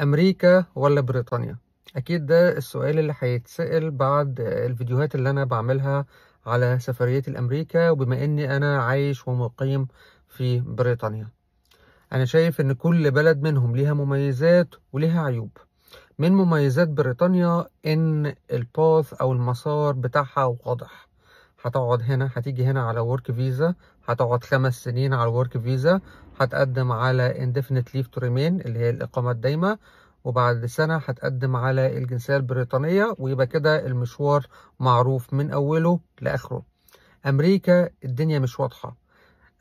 امريكا ولا بريطانيا اكيد ده السؤال اللي هيتسال بعد الفيديوهات اللي انا بعملها على سفريتي لامريكا وبما اني انا عايش ومقيم في بريطانيا انا شايف ان كل بلد منهم ليها مميزات وليها عيوب من مميزات بريطانيا ان الباث او المسار بتاعها واضح هتقعد هنا هتيجي هنا على ورك فيزا هتقعد خمس سنين على ورك فيزا هتقدم على indefinite leave to remain اللي هي الإقامة الدايمة وبعد سنة هتقدم على الجنسية البريطانية ويبقى كده المشوار معروف من أوله لآخره أمريكا الدنيا مش واضحة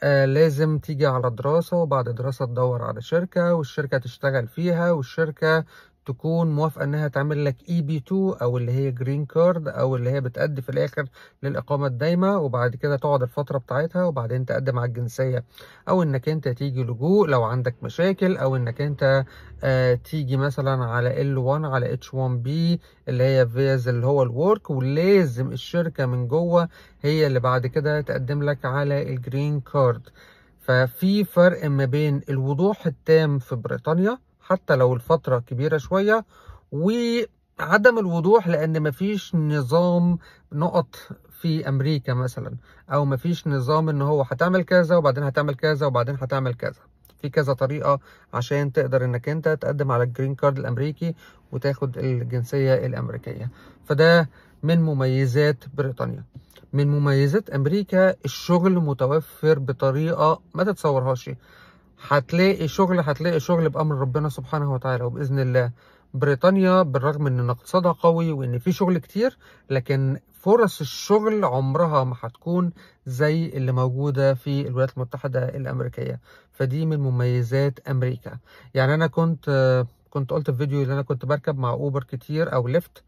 آه لازم تيجي على دراسة وبعد دراسة تدور على شركة والشركة تشتغل فيها والشركة تكون موافقه انها تعمل لك اي بي 2 او اللي هي جرين كارد او اللي هي بتأدي في الاخر للاقامه الدايمه وبعد كده تقعد الفتره بتاعتها وبعدين تقدم على الجنسيه او انك انت تيجي لجوء لو عندك مشاكل او انك انت آه، تيجي مثلا على ال 1 على اتش 1 بي اللي هي فيز اللي هو الورك ولازم الشركه من جوه هي اللي بعد كده تقدم لك على الجرين كارد ففي فرق ما بين الوضوح التام في بريطانيا حتى لو الفترة كبيرة شوية وعدم الوضوح لأن مفيش نظام نقط في أمريكا مثلا أو مفيش نظام إن هو هتعمل كذا وبعدين هتعمل كذا وبعدين هتعمل كذا في كذا طريقة عشان تقدر انك انت تقدم على الجرين كارد الامريكي وتاخد الجنسية الامريكية فده من مميزات بريطانيا من مميزات امريكا الشغل متوفر بطريقة ما تتصورهاش هتلاقي شغل هتلاقي شغل بأمر ربنا سبحانه وتعالى وبإذن الله بريطانيا بالرغم ان اقتصادها قوي وان في شغل كتير لكن فرص الشغل عمرها ما هتكون زي اللي موجودة في الولايات المتحدة الأمريكية فدي من مميزات أمريكا يعني أنا كنت كنت قلت في فيديو اللي أنا كنت بركب مع أوبر كتير أو ليفت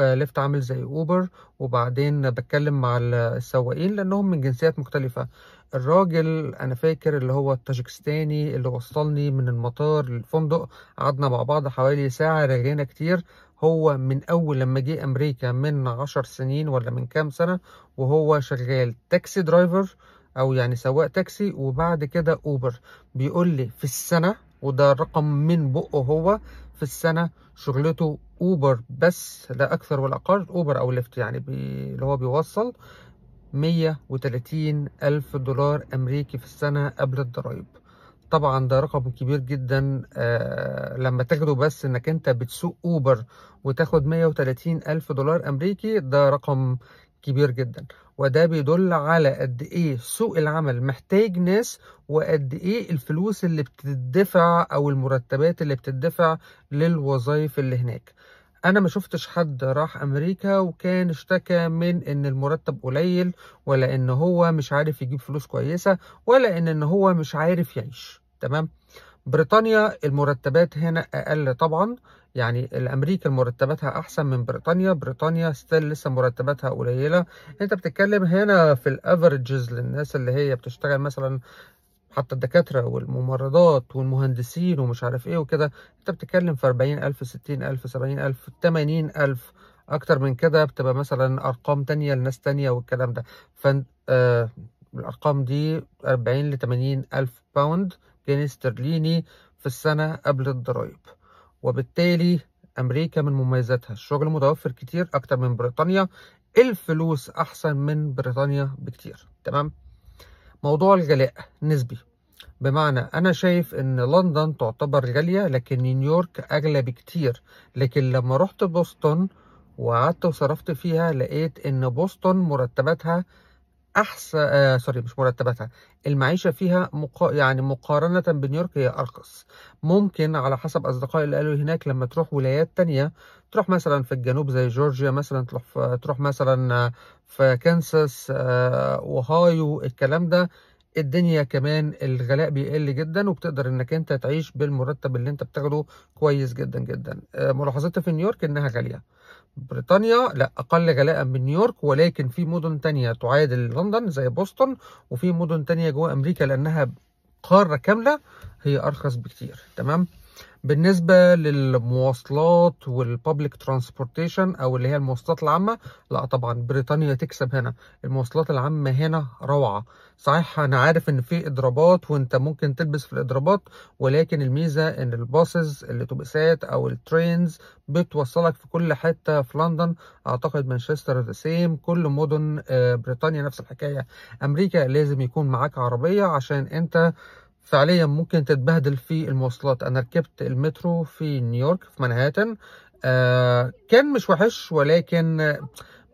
ليفت عامل زي أوبر وبعدين بتكلم مع السواقين لأنهم من جنسيات مختلفة الراجل انا فاكر اللي هو التاجكستاني اللي وصلني من المطار للفندق قعدنا مع بعض حوالي ساعه رغينا كتير هو من اول لما جه امريكا من عشر سنين ولا من كام سنه وهو شغال تاكسي درايفر او يعني سواق تاكسي وبعد كده اوبر بيقول لي في السنه وده رقم من بقه هو في السنه شغلته اوبر بس لا اكثر ولا اقل اوبر او ليفت يعني بي... اللي هو بيوصل 130 ألف دولار أمريكي في السنة قبل الضرايب طبعا ده رقم كبير جدا آه لما تاخده بس انك انت بتسوق اوبر وتاخد 130 الف دولار امريكي ده رقم كبير جدا وده بيدل على قد ايه سوق العمل محتاج ناس وقد ايه الفلوس اللي بتدفع او المرتبات اللي بتدفع للوظائف اللي هناك انا ما شفتش حد راح امريكا وكان اشتكى من ان المرتب قليل ولا ان هو مش عارف يجيب فلوس كويسه ولا ان ان هو مش عارف يعيش تمام بريطانيا المرتبات هنا اقل طبعا يعني الامريكا مرتباتها احسن من بريطانيا بريطانيا ستيل لسه مرتباتها قليله انت بتتكلم هنا في الافرجز للناس اللي هي بتشتغل مثلا حتى الدكاترة والممرضات والمهندسين ومش عارف ايه وكده انت بتتكلم في أربعين ألف ستين ألف سبعين ألف تمانين ألف أكتر من كده بتبقى مثلا أرقام تانية لناس تانية والكلام ده فالارقام آه، الأرقام دي أربعين لتمانين ألف باوند جنيه استرليني في السنة قبل الضرايب وبالتالي أمريكا من مميزاتها الشغل متوفر كتير أكتر من بريطانيا الفلوس أحسن من بريطانيا بكتير تمام موضوع الغلاء نسبي بمعنى أنا شايف إن لندن تعتبر غالية لكن نيويورك أغلى بكتير لكن لما رحت بوسطن وقعدت وصرفت فيها لقيت إن بوسطن مرتباتها أحسن آه سوري مش مرتباتها المعيشة فيها مقا... يعني مقارنة بنيويورك هي أرخص ممكن على حسب أصدقائي اللي قالوا هناك لما تروح ولايات تانية تروح مثلا في الجنوب زي جورجيا مثلا تروح في تروح مثلا آه، في كانساس آه، اوهايو الكلام ده الدنيا كمان الغلاء بيقل جدا وبتقدر انك انت تعيش بالمرتب اللي انت بتاخده كويس جدا جدا آه، ملاحظتي في نيويورك انها غاليه بريطانيا لا اقل غلاء من نيويورك ولكن في مدن تانية تعادل لندن زي بوسطن وفي مدن تانية جوه امريكا لانها قاره كامله هي ارخص بكتير تمام بالنسبه للمواصلات والببليك ترانسبورتيشن او اللي هي المواصلات العامه لا طبعا بريطانيا تكسب هنا المواصلات العامه هنا روعه صحيح انا عارف ان في اضرابات وانت ممكن تلبس في الاضرابات ولكن الميزه ان الباصز الاتوبيسات او الترينز بتوصلك في كل حته في لندن اعتقد مانشستر ذا سيم كل مدن آه، بريطانيا نفس الحكايه امريكا لازم يكون معاك عربيه عشان انت فعليا ممكن تتبهدل في المواصلات انا ركبت المترو في نيويورك في مانهاتن آه كان مش وحش ولكن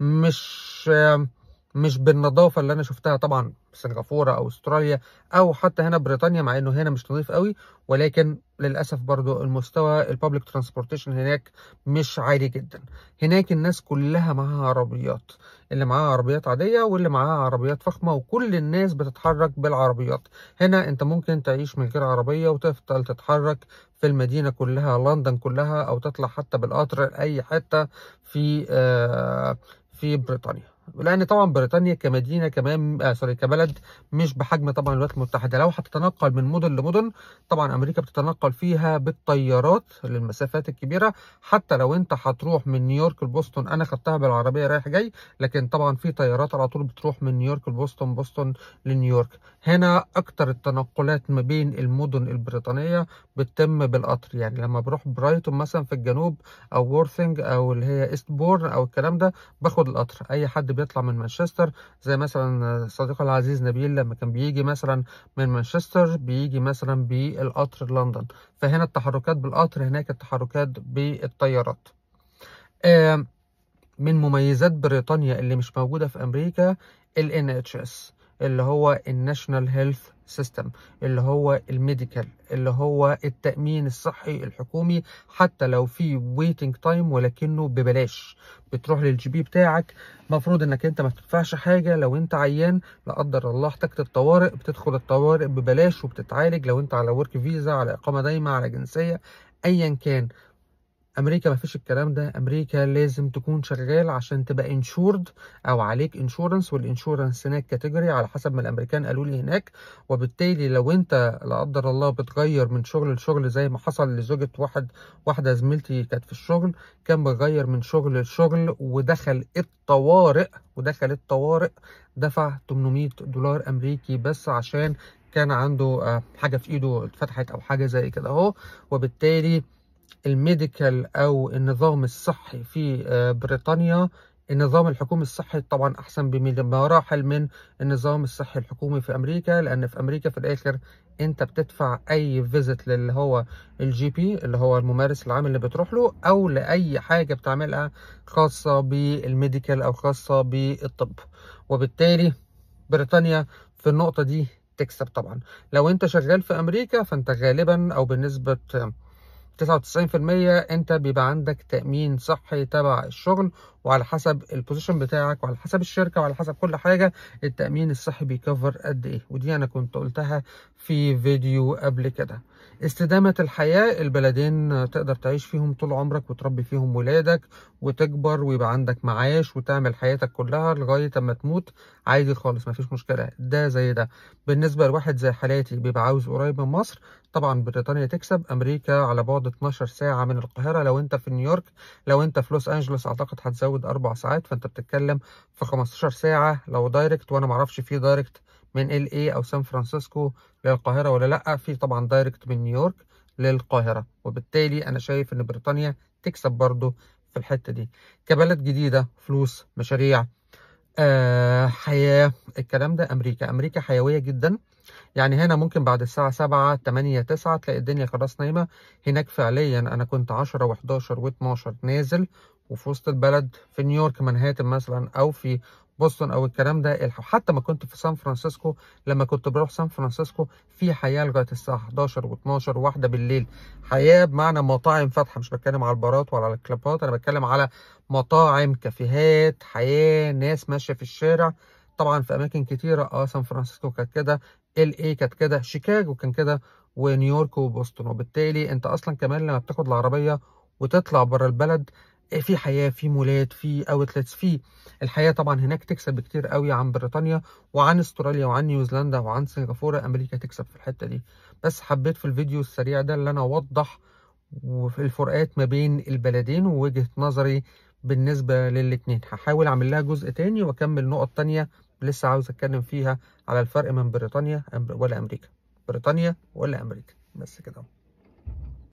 مش آه مش بالنظافه اللي انا شفتها طبعا سنغافوره او استراليا او حتى هنا بريطانيا مع انه هنا مش نظيف قوي ولكن للاسف برضو المستوى البابليك ترانسبورتيشن هناك مش عالي جدا هناك الناس كلها معاها عربيات اللي معاها عربيات عاديه واللي معاها عربيات فخمه وكل الناس بتتحرك بالعربيات هنا انت ممكن تعيش من غير عربيه وتفضل تتحرك في المدينه كلها لندن كلها او تطلع حتى بالقطر اي حته في آه، في بريطانيا لان طبعا بريطانيا كمدينه كمان آه سوري كبلد مش بحجم طبعا الولايات المتحده لو هتتنقل من مدن لمدن طبعا امريكا بتتنقل فيها بالطيارات للمسافات الكبيره حتى لو انت هتروح من نيويورك لبوسطن انا خدتها بالعربيه رايح جاي لكن طبعا في طيارات على طول بتروح من نيويورك لبوسطن بوسطن لنيويورك هنا اكتر التنقلات ما بين المدن البريطانيه بتتم بالقطر يعني لما بروح برايتون مثلا في الجنوب او وورثنج او اللي هي ايست بورن او الكلام ده باخد القطر اي حد بيطلع من مانشستر زي مثلا صديقي العزيز نبيل لما كان بيجي مثلا من مانشستر بيجي مثلا بالقطر لندن فهنا التحركات بالقطر هناك التحركات بالطيارات من مميزات بريطانيا اللي مش موجودة في أمريكا ال NHS اللي هو الناشونال هيلث سيستم اللي هو الميديكال اللي هو التأمين الصحي الحكومي حتى لو في ويتنج تايم ولكنه ببلاش بتروح للجي بي بتاعك مفروض انك انت ما بتدفعش حاجه لو انت عيان لا قدر الله احتجت الطوارئ بتدخل الطوارئ ببلاش وبتتعالج لو انت على ورك فيزا على اقامه دايمه على جنسيه ايا كان امريكا ما فيش الكلام ده امريكا لازم تكون شغال عشان تبقى انشورد او عليك انشورنس والانشورنس هناك كاتيجوري على حسب ما الامريكان قالوا لي هناك وبالتالي لو انت لا قدر الله بتغير من شغل لشغل زي ما حصل لزوجة واحد واحده زميلتي كانت في الشغل كان بيغير من شغل لشغل ودخل الطوارئ ودخل الطوارئ دفع 800 دولار امريكي بس عشان كان عنده آه، حاجه في ايده اتفتحت او حاجه زي كده اهو وبالتالي الميديكال او النظام الصحي في آه، بريطانيا النظام الحكومي الصحي طبعا احسن بمراحل من النظام الصحي الحكومي في امريكا لان في امريكا في الاخر انت بتدفع اي فيزت للي هو الجي بي اللي هو الممارس العام اللي بتروح له او لاي حاجه بتعملها خاصه بالميديكال او خاصه بالطب وبالتالي بريطانيا في النقطه دي تكسب طبعا لو انت شغال في امريكا فانت غالبا او بنسبه 99% انت بيبقى عندك تأمين صحي تبع الشغل وعلى حسب البوزيشن بتاعك وعلى حسب الشركه وعلى حسب كل حاجه التامين الصحي بيكفر قد ايه ودي انا كنت قلتها في فيديو قبل كده استدامه الحياه البلدين تقدر تعيش فيهم طول عمرك وتربي فيهم ولادك وتكبر ويبقى عندك معاش وتعمل حياتك كلها لغايه اما تموت عادي خالص مفيش مشكله ده زي ده بالنسبه لواحد زي حالاتي بيبقى عاوز قريب من مصر طبعا بريطانيا تكسب امريكا على بعد 12 ساعه من القاهره لو انت في نيويورك لو انت في لوس انجلوس اعتقد هتزود تزود اربع ساعات فانت بتتكلم في 15 ساعه لو دايركت وانا معرفش في دايركت من ال اي او سان فرانسيسكو للقاهره ولا لا في طبعا دايركت من نيويورك للقاهره وبالتالي انا شايف ان بريطانيا تكسب برضه في الحته دي كبلد جديده فلوس مشاريع آه حياه الكلام ده امريكا امريكا حيويه جدا يعني هنا ممكن بعد الساعة سبعة تمانية تسعة تلاقي الدنيا خلاص نايمة هناك فعليا أنا كنت عشرة و12 نازل وفي وسط البلد في نيويورك منهاتن مثلا او في بوسطن او الكلام ده حتى ما كنت في سان فرانسيسكو لما كنت بروح سان فرانسيسكو في حياه لغايه الساعه 11 و12 واحدة بالليل حياه بمعنى مطاعم فاتحه مش بتكلم على البارات ولا على الكلابات انا بتكلم على مطاعم كافيهات حياه ناس ماشيه في الشارع طبعا في اماكن كتيره اه سان فرانسيسكو كانت كده ال اي كانت كده شيكاغو كان كده ونيويورك وبوسطن وبالتالي انت اصلا كمان لما بتاخد العربيه وتطلع بره البلد في حياه في مولات في اوتلتس في الحياه طبعا هناك تكسب كتير قوي عن بريطانيا وعن استراليا وعن نيوزيلندا وعن سنغافوره امريكا تكسب في الحته دي بس حبيت في الفيديو السريع ده اللي انا اوضح الفروقات ما بين البلدين ووجهه نظري بالنسبه للاتنين هحاول اعمل لها جزء تاني واكمل نقط تانيه لسه عاوز اتكلم فيها على الفرق من بريطانيا ولا امريكا بريطانيا ولا امريكا بس كده